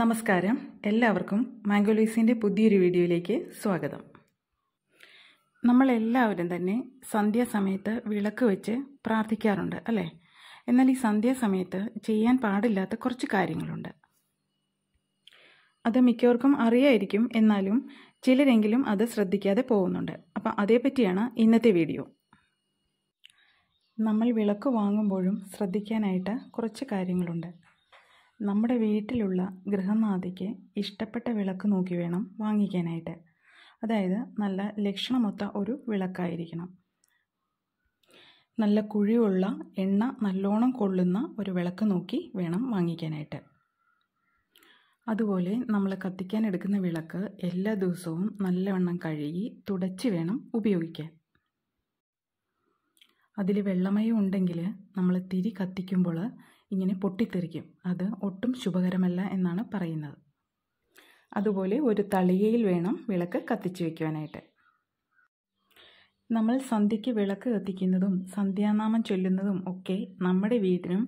നമസ്കാരം എല്ലാവർക്കും മാംഗോലീസിൻ്റെ പുതിയൊരു വീഡിയോയിലേക്ക് സ്വാഗതം നമ്മളെല്ലാവരും തന്നെ സന്ധ്യാസമയത്ത് വിളക്ക് വെച്ച് പ്രാർത്ഥിക്കാറുണ്ട് അല്ലേ എന്നാൽ ഈ സന്ധ്യാസമയത്ത് ചെയ്യാൻ പാടില്ലാത്ത കുറച്ച് കാര്യങ്ങളുണ്ട് അത് മിക്കവർക്കും അറിയായിരിക്കും എന്നാലും ചിലരെങ്കിലും അത് ശ്രദ്ധിക്കാതെ പോകുന്നുണ്ട് അപ്പം അതേപ്പറ്റിയാണ് ഇന്നത്തെ വീഡിയോ നമ്മൾ വിളക്ക് വാങ്ങുമ്പോഴും ശ്രദ്ധിക്കാനായിട്ട് കുറച്ച് കാര്യങ്ങളുണ്ട് നമ്മുടെ വീട്ടിലുള്ള ഗൃഹനാഥയ്ക്ക് ഇഷ്ടപ്പെട്ട വിളക്ക് നോക്കി വേണം വാങ്ങിക്കാനായിട്ട് അതായത് നല്ല ലക്ഷണമൊത്ത ഒരു വിളക്കായിരിക്കണം നല്ല കുഴിയുള്ള എണ്ണ നല്ലോണം കൊള്ളുന്ന ഒരു വിളക്ക് നോക്കി വേണം വാങ്ങിക്കാനായിട്ട് അതുപോലെ നമ്മൾ കത്തിക്കാൻ എടുക്കുന്ന വിളക്ക് എല്ലാ ദിവസവും നല്ലവണ്ണം കഴുകി തുടച്ച് വേണം ഉപയോഗിക്കാൻ അതിൽ വെള്ളമയം ഉണ്ടെങ്കിൽ നമ്മൾ തിരി കത്തിക്കുമ്പോൾ ഇങ്ങനെ പൊട്ടിത്തെറിക്കും അത് ഒട്ടും ശുഭകരമല്ല എന്നാണ് പറയുന്നത് അതുപോലെ ഒരു തളികയിൽ വേണം വിളക്ക് കത്തിച്ചു വയ്ക്കുവാനായിട്ട് നമ്മൾ സന്ധ്യയ്ക്ക് വിളക്ക് കത്തിക്കുന്നതും സന്ധ്യാനാമം ചൊല്ലുന്നതും ഒക്കെ നമ്മുടെ വീടിനും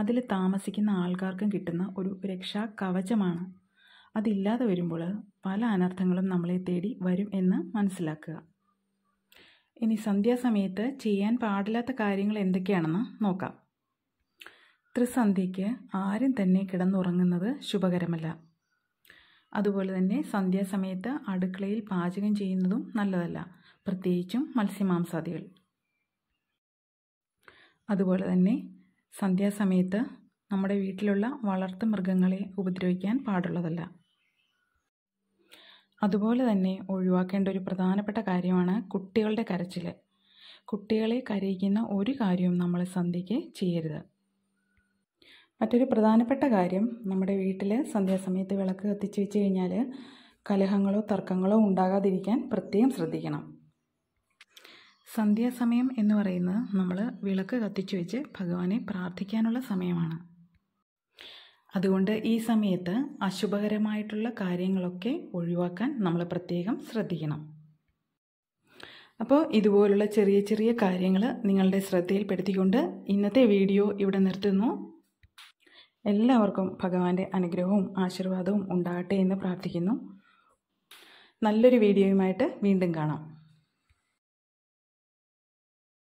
അതിൽ താമസിക്കുന്ന ആൾക്കാർക്കും കിട്ടുന്ന ഒരു രക്ഷാ കവചമാണ് അതില്ലാതെ വരുമ്പോൾ പല അനർത്ഥങ്ങളും നമ്മളെ തേടി വരും എന്ന് മനസ്സിലാക്കുക ഇനി സന്ധ്യാസമയത്ത് ചെയ്യാൻ പാടില്ലാത്ത കാര്യങ്ങൾ എന്തൊക്കെയാണെന്ന് നോക്കാം ത്രിസന്ധ്യയ്ക്ക് ആരും തന്നെ കിടന്നുറങ്ങുന്നത് ശുഭകരമല്ല അതുപോലെ തന്നെ സന്ധ്യാസമയത്ത് അടുക്കളയിൽ പാചകം ചെയ്യുന്നതും നല്ലതല്ല പ്രത്യേകിച്ചും മത്സ്യമാംസാദികൾ അതുപോലെ തന്നെ സന്ധ്യാസമയത്ത് നമ്മുടെ വീട്ടിലുള്ള വളർത്തു മൃഗങ്ങളെ ഉപദ്രവിക്കാൻ പാടുള്ളതല്ല അതുപോലെ തന്നെ ഒഴിവാക്കേണ്ട ഒരു പ്രധാനപ്പെട്ട കാര്യമാണ് കുട്ടികളുടെ കരച്ചിൽ കുട്ടികളെ കരയിക്കുന്ന ഒരു കാര്യവും നമ്മൾ സന്ധ്യയ്ക്ക് ചെയ്യരുത് മറ്റൊരു പ്രധാനപ്പെട്ട കാര്യം നമ്മുടെ വീട്ടിൽ സന്ധ്യാസമയത്ത് വിളക്ക് കത്തിച്ച് വെച്ച് കഴിഞ്ഞാൽ കലഹങ്ങളോ തർക്കങ്ങളോ ഉണ്ടാകാതിരിക്കാൻ പ്രത്യേകം ശ്രദ്ധിക്കണം സന്ധ്യാസമയം എന്ന് പറയുന്നത് നമ്മൾ വിളക്ക് കത്തിച്ച് വെച്ച് ഭഗവാനെ പ്രാർത്ഥിക്കാനുള്ള സമയമാണ് അതുകൊണ്ട് ഈ സമയത്ത് അശുഭകരമായിട്ടുള്ള കാര്യങ്ങളൊക്കെ ഒഴിവാക്കാൻ നമ്മൾ പ്രത്യേകം ശ്രദ്ധിക്കണം അപ്പോൾ ഇതുപോലുള്ള ചെറിയ ചെറിയ കാര്യങ്ങൾ നിങ്ങളുടെ ശ്രദ്ധയിൽപ്പെടുത്തിക്കൊണ്ട് ഇന്നത്തെ വീഡിയോ ഇവിടെ നിർത്തുന്നു എല്ലാവർക്കും ഭഗവാന്റെ അനുഗ്രഹവും ആശീർവാദവും ഉണ്ടാകട്ടെ എന്ന് പ്രാർത്ഥിക്കുന്നു നല്ലൊരു വീഡിയോയുമായിട്ട് വീണ്ടും കാണാം